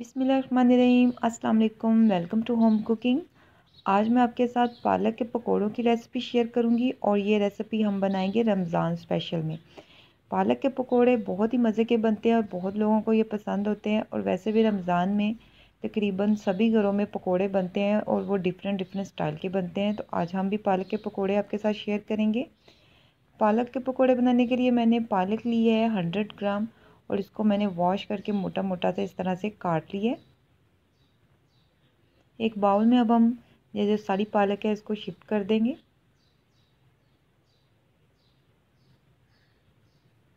बिसमीम् अल्लाम welcome to home cooking आज मैं आपके साथ पालक के पकोड़ों की रेसिपी शेयर करूंगी और ये रेसिपी हम बनाएंगे रमज़ान स्पेशल में पालक के पकोड़े बहुत ही मज़े के बनते हैं और बहुत लोगों को ये पसंद होते हैं और वैसे भी रमज़ान में तकरीबन सभी घरों में पकोड़े बनते हैं और वो डिफरेंट डिफरेंट स्टाइल के बनते हैं तो आज हम भी पालक के पकौड़े आपके साथ शेयर करेंगे पालक के पकौड़े बनाने के लिए मैंने पालक ली है हंड्रेड ग्राम और इसको मैंने वॉश करके मोटा मोटा से इस तरह से काट लिया एक बाउल में अब हम ये जो सारी पालक है इसको शिफ्ट कर देंगे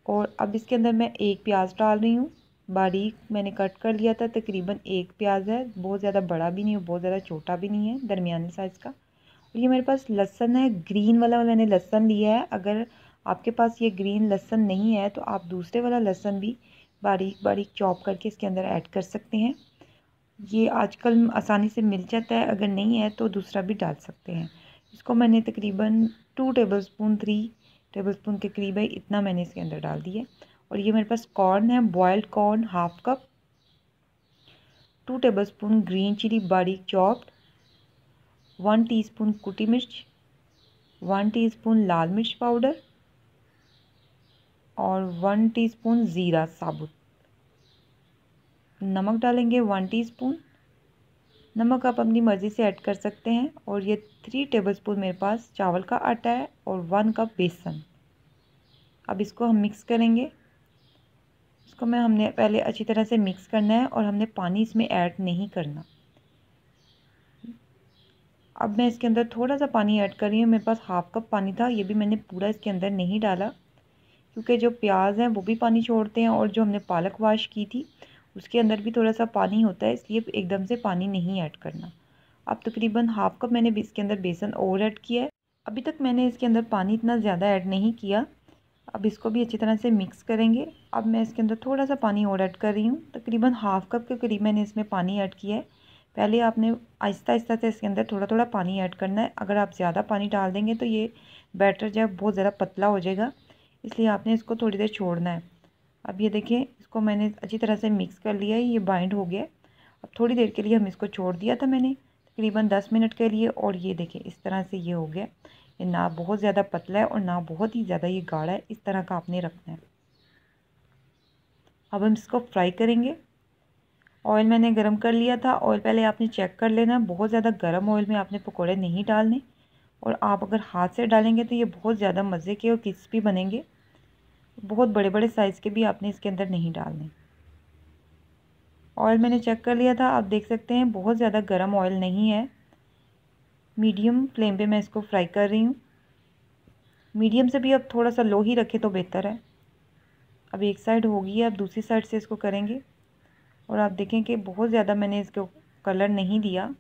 और अब इसके अंदर मैं एक प्याज डाल रही हूँ बारीक मैंने कट कर लिया था तकरीबन एक प्याज है बहुत ज़्यादा बड़ा भी नहीं है बहुत ज़्यादा छोटा भी नहीं है दरमिया साइज़ का और ये मेरे पास लहसन है ग्रीन वाला मैंने लहसन लिया है अगर आपके पास ये ग्रीन लहसन नहीं है तो आप दूसरे वाला लहसन भी बारीक बारीक चॉप करके इसके अंदर ऐड कर सकते हैं ये आजकल आसानी से मिल जाता है अगर नहीं है तो दूसरा भी डाल सकते हैं इसको मैंने तकरीबन two tablespoon three tablespoon के करीब है इतना मैंने इसके अंदर डाल दिया और ये मेरे पास कॉर्न है boiled corn half cup two tablespoon green chilli बारीक चॉप्ड वन टीस्पून कुटी मिर्च वन टीस्पून लाल मिर्च पाउडर और वन टीस्पून ज़ीरा साबुत नमक डालेंगे वन टीस्पून नमक आप अपनी मर्ज़ी से ऐड कर सकते हैं और ये थ्री टेबलस्पून मेरे पास चावल का आटा है और वन कप बेसन अब इसको हम मिक्स करेंगे इसको मैं हमने पहले अच्छी तरह से मिक्स करना है और हमने पानी इसमें ऐड नहीं करना अब मैं इसके अंदर थोड़ा सा पानी ऐड कर रही हूँ मेरे पास हाफ़ कप पानी था ये भी मैंने पूरा इसके अंदर नहीं डाला क्योंकि जो प्याज हैं वो भी पानी छोड़ते हैं और जो हमने पालक वाश की थी उसके अंदर भी थोड़ा सा पानी होता है इसलिए एकदम से पानी नहीं ऐड करना अब तकरीबन हाफ कप मैंने इसके अंदर बेसन और ऐड किया है अभी तक मैंने इसके अंदर पानी इतना ज़्यादा ऐड नहीं किया अब इसको भी अच्छी तरह से मिक्स करेंगे अब मैं इसके अंदर थोड़ा सा पानी और ऐड कर रही हूँ तकरीबन हाफ कप के करीब मैंने इसमें पानी ऐड किया है पहले आपने आहिस्ता आहिस्ता से इसके अंदर थोड़ा थोड़ा पानी ऐड करना है अगर आप ज़्यादा पानी डाल देंगे तो ये बैटर जो है बहुत ज़्यादा पतला हो जाएगा इसलिए आपने इसको थोड़ी देर छोड़ना है अब ये देखिए इसको मैंने अच्छी तरह से मिक्स कर लिया है ये बाइंड हो गया अब थोड़ी देर के लिए हम इसको छोड़ दिया था मैंने तकरीबन दस मिनट के लिए और ये देखिए इस तरह से ये हो गया ये ना बहुत ज़्यादा पतला है और ना बहुत ही ज़्यादा ये गाढ़ा है इस तरह का आपने रखना है अब हम इसको फ्राई करेंगे ऑयल मैंने गरम कर लिया था ऑयल पहले आपने चेक कर लेना बहुत ज़्यादा गर्म ऑयल में आपने पकोड़े नहीं डालने और आप अगर हाथ से डालेंगे तो ये बहुत ज़्यादा मज़े के और क्रिस्पी बनेंगे बहुत बड़े बड़े साइज़ के भी आपने इसके अंदर नहीं डालने ऑयल मैंने चेक कर लिया था आप देख सकते हैं बहुत ज़्यादा गर्म ऑयल नहीं है मीडियम फ्लेम पे मैं इसको फ्राई कर रही हूँ मीडियम से भी अब थोड़ा सा लो ही रखें तो बेहतर है अब एक साइड होगी आप दूसरी साइड से इसको करेंगे और आप देखें कि बहुत ज़्यादा मैंने इसको कलर नहीं दिया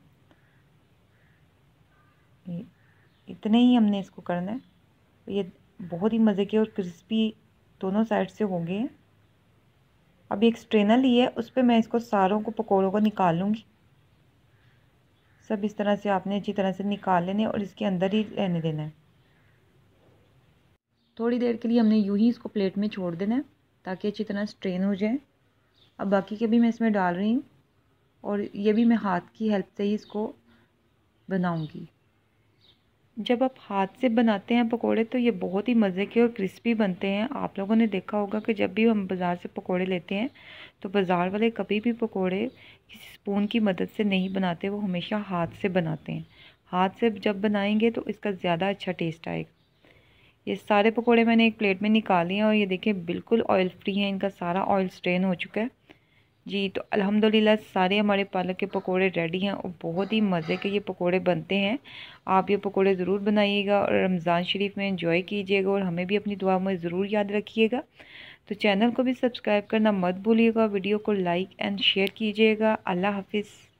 इतने ही हमने इसको करना है ये बहुत ही मज़े के और क्रिस्पी दोनों साइड से हो गए हैं अब एक स्ट्रेनर ली है उस पर मैं इसको सारों को पकौड़ों को निकाल लूँगी सब इस तरह से आपने अच्छी तरह से निकाल लेने और इसके अंदर ही रहने देना है थोड़ी देर के लिए हमने यूँ ही इसको प्लेट में छोड़ देना है ताकि अच्छी तरह स्ट्रेन हो जाए अब बाकी के भी मैं इसमें डाल रही हूँ और ये भी मैं हाथ की हेल्प से ही इसको बनाऊँगी जब आप हाथ से बनाते हैं पकोड़े तो ये बहुत ही मज़े के और क्रिस्पी बनते हैं आप लोगों ने देखा होगा कि जब भी हम बाज़ार से पकोड़े लेते हैं तो बाज़ार वाले कभी भी पकोड़े किसी स्पून की मदद से नहीं बनाते वो हमेशा हाथ से बनाते हैं हाथ से जब बनाएंगे तो इसका ज़्यादा अच्छा टेस्ट आएगा ये सारे पकौड़े मैंने एक प्लेट में निकाले हैं और ये देखें बिल्कुल ऑयल फ्री हैं इनका सारा ऑयल स्ट्रेन हो चुका है जी तो अल्हम्दुलिल्लाह सारे हमारे पालक के पकोड़े रेडी हैं और बहुत ही मज़े के ये पकोड़े बनते हैं आप ये पकोड़े ज़रूर बनाइएगा और रमज़ान शरीफ में इंजॉय कीजिएगा और हमें भी अपनी दुआ में ज़रूर याद रखिएगा तो चैनल को भी सब्सक्राइब करना मत भूलिएगा वीडियो को लाइक एंड शेयर कीजिएगा अल्लाह हाफिज़